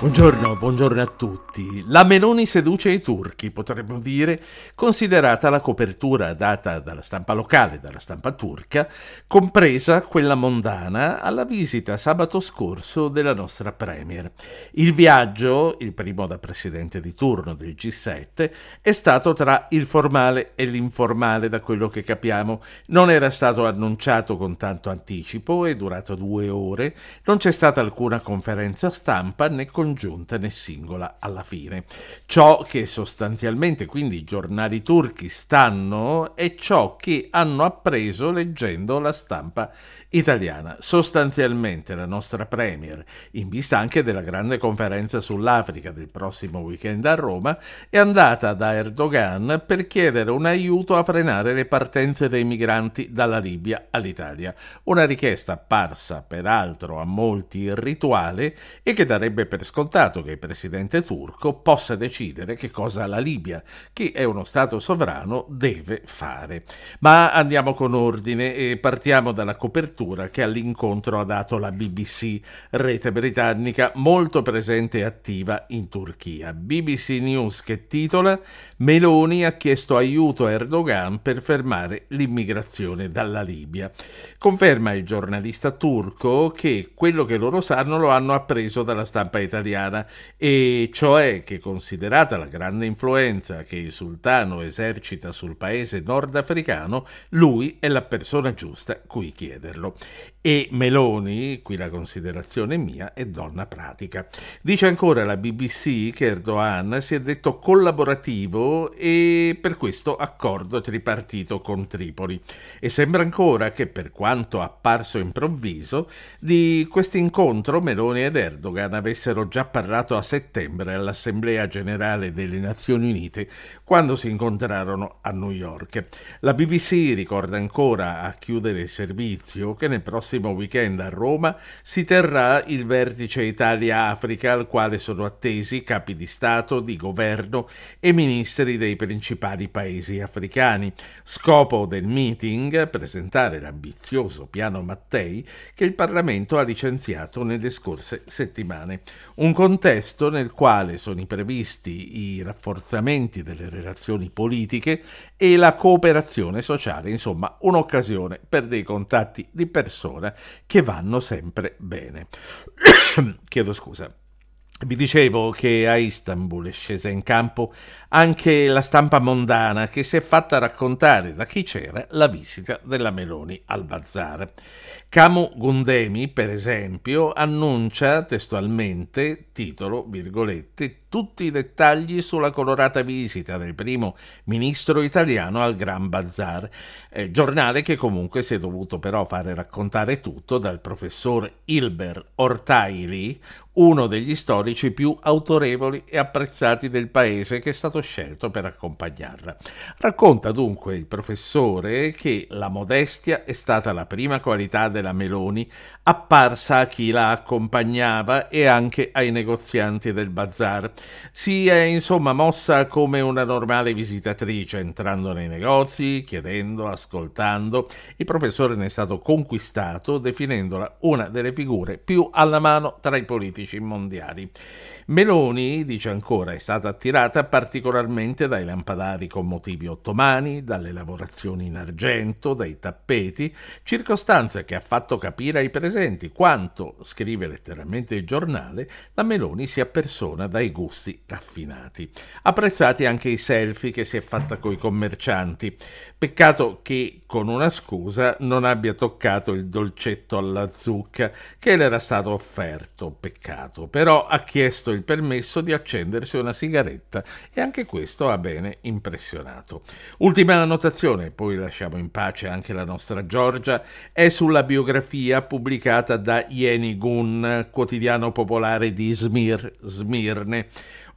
Buongiorno, buongiorno, a tutti. La Meloni seduce i turchi, potremmo dire, considerata la copertura data dalla stampa locale, dalla stampa turca, compresa quella mondana, alla visita sabato scorso della nostra Premier. Il viaggio, il primo da presidente di turno del G7, è stato tra il formale e l'informale, da quello che capiamo. Non era stato annunciato con tanto anticipo, è durato due ore, non c'è stata alcuna conferenza stampa né con congiunta né singola alla fine. Ciò che sostanzialmente quindi i giornali turchi stanno è ciò che hanno appreso leggendo la stampa italiana. Sostanzialmente la nostra Premier, in vista anche della grande conferenza sull'Africa del prossimo weekend a Roma, è andata da Erdogan per chiedere un aiuto a frenare le partenze dei migranti dalla Libia all'Italia. Una richiesta apparsa peraltro a molti rituale e che darebbe per scontato scontato che il presidente turco possa decidere che cosa la Libia, che è uno Stato sovrano, deve fare. Ma andiamo con ordine e partiamo dalla copertura che all'incontro ha dato la BBC, rete britannica molto presente e attiva in Turchia. BBC News che titola Meloni ha chiesto aiuto a Erdogan per fermare l'immigrazione dalla Libia. Conferma il giornalista turco che quello che loro sanno lo hanno appreso dalla stampa italiana italiana, e cioè che considerata la grande influenza che il sultano esercita sul paese nordafricano, lui è la persona giusta cui chiederlo. E Meloni, qui la considerazione mia, è donna pratica. Dice ancora la BBC che Erdogan si è detto collaborativo e per questo accordo tripartito con Tripoli e sembra ancora che per quanto apparso improvviso di questo incontro Meloni ed Erdogan avessero già già parlato a settembre all'Assemblea generale delle Nazioni Unite quando si incontrarono a New York. La BBC ricorda ancora a chiudere il servizio che nel prossimo weekend a Roma si terrà il vertice Italia-Africa al quale sono attesi capi di Stato, di governo e ministri dei principali paesi africani. Scopo del meeting presentare l'ambizioso piano Mattei che il Parlamento ha licenziato nelle scorse settimane. Un un contesto nel quale sono previsti i rafforzamenti delle relazioni politiche e la cooperazione sociale, insomma un'occasione per dei contatti di persona che vanno sempre bene. Chiedo scusa. Vi dicevo che a Istanbul è scesa in campo anche la stampa mondana che si è fatta raccontare da chi c'era la visita della Meloni al bazar. Camo Gondemi, per esempio, annuncia testualmente, titolo, virgolette, tutti i dettagli sulla colorata visita del primo ministro italiano al Gran Bazar, eh, giornale che comunque si è dovuto però fare raccontare tutto dal professor Hilbert Ortaili, uno degli storici più autorevoli e apprezzati del paese che è stato scelto per accompagnarla. Racconta dunque il professore che la modestia è stata la prima qualità della Meloni apparsa a chi la accompagnava e anche ai negozianti del bazar. Si è insomma mossa come una normale visitatrice, entrando nei negozi, chiedendo, ascoltando. Il professore ne è stato conquistato, definendola una delle figure più alla mano tra i politici mondiali. Meloni, dice ancora, è stata attirata particolarmente dai lampadari con motivi ottomani, dalle lavorazioni in argento, dai tappeti, circostanza che ha fatto capire ai presenti quanto, scrive letteralmente il giornale, la Meloni sia persona dai gusti raffinati. Apprezzati anche i selfie che si è fatta con i commercianti. Peccato che, con una scusa, non abbia toccato il dolcetto alla zucca che le era stato offerto. Peccato, però ha chiesto il il permesso di accendersi una sigaretta e anche questo ha bene impressionato. Ultima annotazione, poi lasciamo in pace anche la nostra Giorgia, è sulla biografia pubblicata da Yeni Gun, quotidiano popolare di Smir, Smirne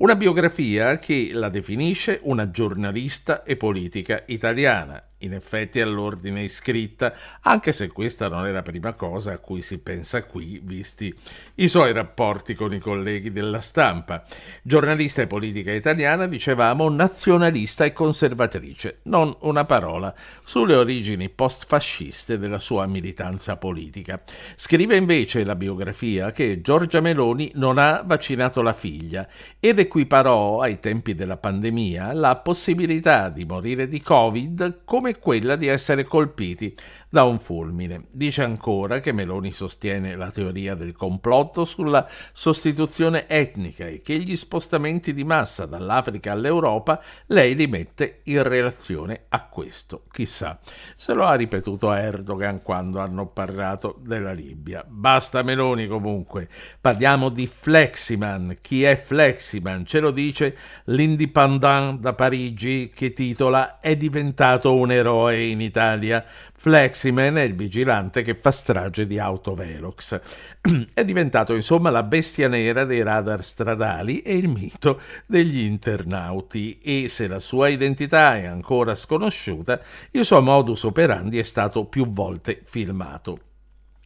una biografia che la definisce una giornalista e politica italiana, in effetti all'ordine iscritta, anche se questa non è la prima cosa a cui si pensa qui, visti i suoi rapporti con i colleghi della stampa. Giornalista e politica italiana, dicevamo, nazionalista e conservatrice, non una parola sulle origini post-fasciste della sua militanza politica. Scrive invece la biografia che Giorgia Meloni non ha vaccinato la figlia ed è equiparò ai tempi della pandemia la possibilità di morire di Covid come quella di essere colpiti da un fulmine. Dice ancora che Meloni sostiene la teoria del complotto sulla sostituzione etnica e che gli spostamenti di massa dall'Africa all'Europa lei li mette in relazione a questo. Chissà, se lo ha ripetuto Erdogan quando hanno parlato della Libia. Basta Meloni comunque. Parliamo di Fleximan. Chi è Fleximan? Milan. Ce lo dice l'Indipendant da Parigi che titola È diventato un eroe in Italia. Fleximan è il vigilante che fa strage di autovelox. è diventato insomma la bestia nera dei radar stradali e il mito degli internauti e se la sua identità è ancora sconosciuta, il suo modus operandi è stato più volte filmato.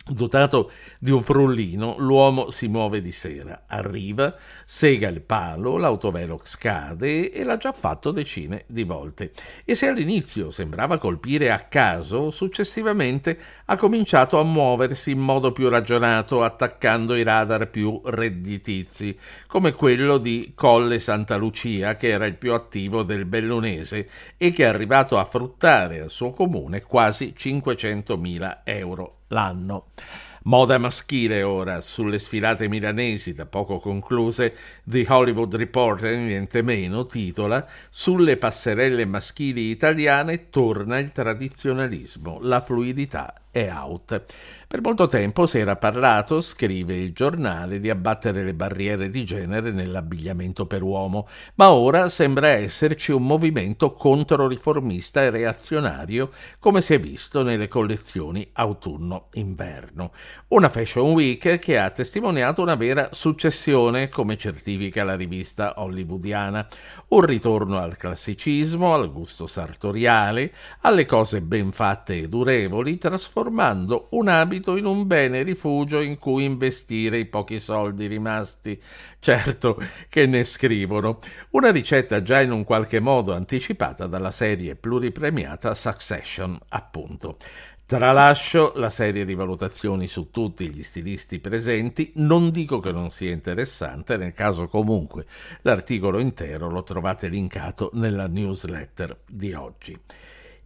Dotato di un frullino, l'uomo si muove di sera, arriva, sega il palo, l'autovelox cade e l'ha già fatto decine di volte. E se all'inizio sembrava colpire a caso, successivamente ha cominciato a muoversi in modo più ragionato, attaccando i radar più redditizi, come quello di Colle Santa Lucia, che era il più attivo del Bellunese e che è arrivato a fruttare al suo comune quasi 500.000 euro l'anno. Moda maschile ora, sulle sfilate milanesi da poco concluse, The Hollywood Reporter, niente meno, titola Sulle passerelle maschili italiane torna il tradizionalismo, la fluidità è out. Per molto tempo si era parlato, scrive il giornale, di abbattere le barriere di genere nell'abbigliamento per uomo, ma ora sembra esserci un movimento controriformista e reazionario, come si è visto nelle collezioni autunno-inverno. Una Fashion Week che ha testimoniato una vera successione, come certifica la rivista hollywoodiana, un ritorno al classicismo, al gusto sartoriale, alle cose ben fatte e durevoli, trasformate trasformando un abito in un bene rifugio in cui investire i pochi soldi rimasti, certo che ne scrivono. Una ricetta già in un qualche modo anticipata dalla serie pluripremiata Succession, appunto. Tralascio la serie di valutazioni su tutti gli stilisti presenti, non dico che non sia interessante, nel caso comunque l'articolo intero lo trovate linkato nella newsletter di oggi.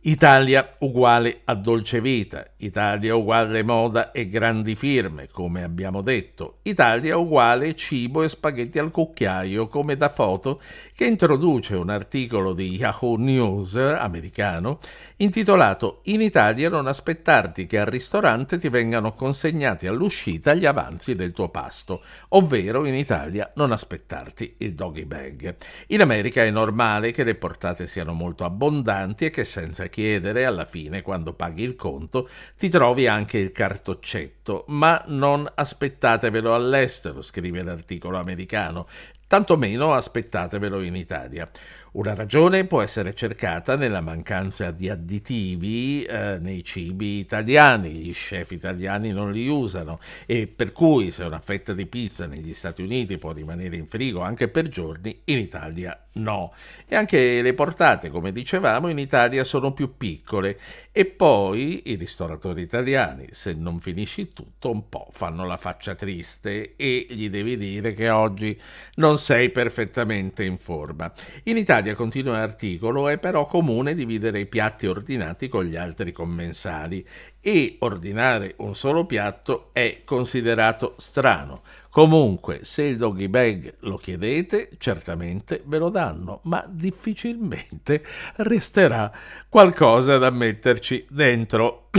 Italia uguale a dolce vita, Italia uguale moda e grandi firme, come abbiamo detto, Italia uguale cibo e spaghetti al cucchiaio, come da foto che introduce un articolo di Yahoo News americano intitolato In Italia non aspettarti che al ristorante ti vengano consegnati all'uscita gli avanzi del tuo pasto, ovvero in Italia non aspettarti il doggy bag. In America è normale che le portate siano molto abbondanti e che senza chiedere, alla fine, quando paghi il conto, ti trovi anche il cartoccetto. Ma non aspettatevelo all'estero, scrive l'articolo americano, tantomeno aspettatevelo in Italia. Una ragione può essere cercata nella mancanza di additivi eh, nei cibi italiani, gli chef italiani non li usano e per cui se una fetta di pizza negli Stati Uniti può rimanere in frigo anche per giorni, in Italia no. E anche le portate, come dicevamo, in Italia sono più piccole e poi i ristoratori italiani, se non finisci tutto, un po' fanno la faccia triste e gli devi dire che oggi non sei perfettamente in forma. In Italia Italia, continua l'articolo, è però comune dividere i piatti ordinati con gli altri commensali e ordinare un solo piatto è considerato strano. Comunque, se il doggy bag lo chiedete, certamente ve lo danno, ma difficilmente resterà qualcosa da metterci dentro.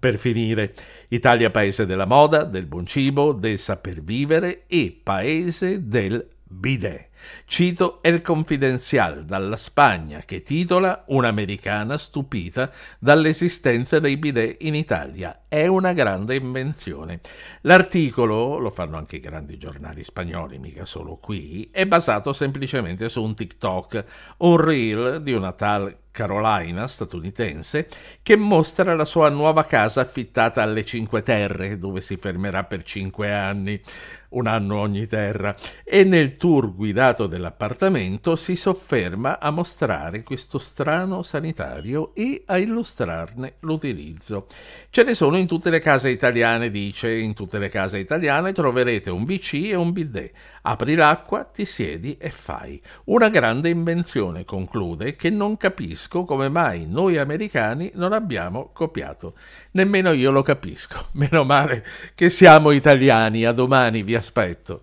Per finire, Italia paese della moda, del buon cibo, del saper vivere e paese del bidet. Cito El Confidencial dalla Spagna che titola Un'americana stupita dall'esistenza dei bidet in Italia. È una grande invenzione. L'articolo, lo fanno anche i grandi giornali spagnoli, mica solo qui, è basato semplicemente su un TikTok, un reel di una tal Carolina statunitense, che mostra la sua nuova casa affittata alle Cinque Terre, dove si fermerà per cinque anni, un anno ogni terra, e nel tour guidato privato dell'appartamento si sofferma a mostrare questo strano sanitario e a illustrarne l'utilizzo. Ce ne sono in tutte le case italiane, dice, in tutte le case italiane troverete un BC e un bidet. Apri l'acqua, ti siedi e fai. Una grande invenzione, conclude, che non capisco come mai noi americani non abbiamo copiato. Nemmeno io lo capisco. Meno male che siamo italiani. A domani vi aspetto.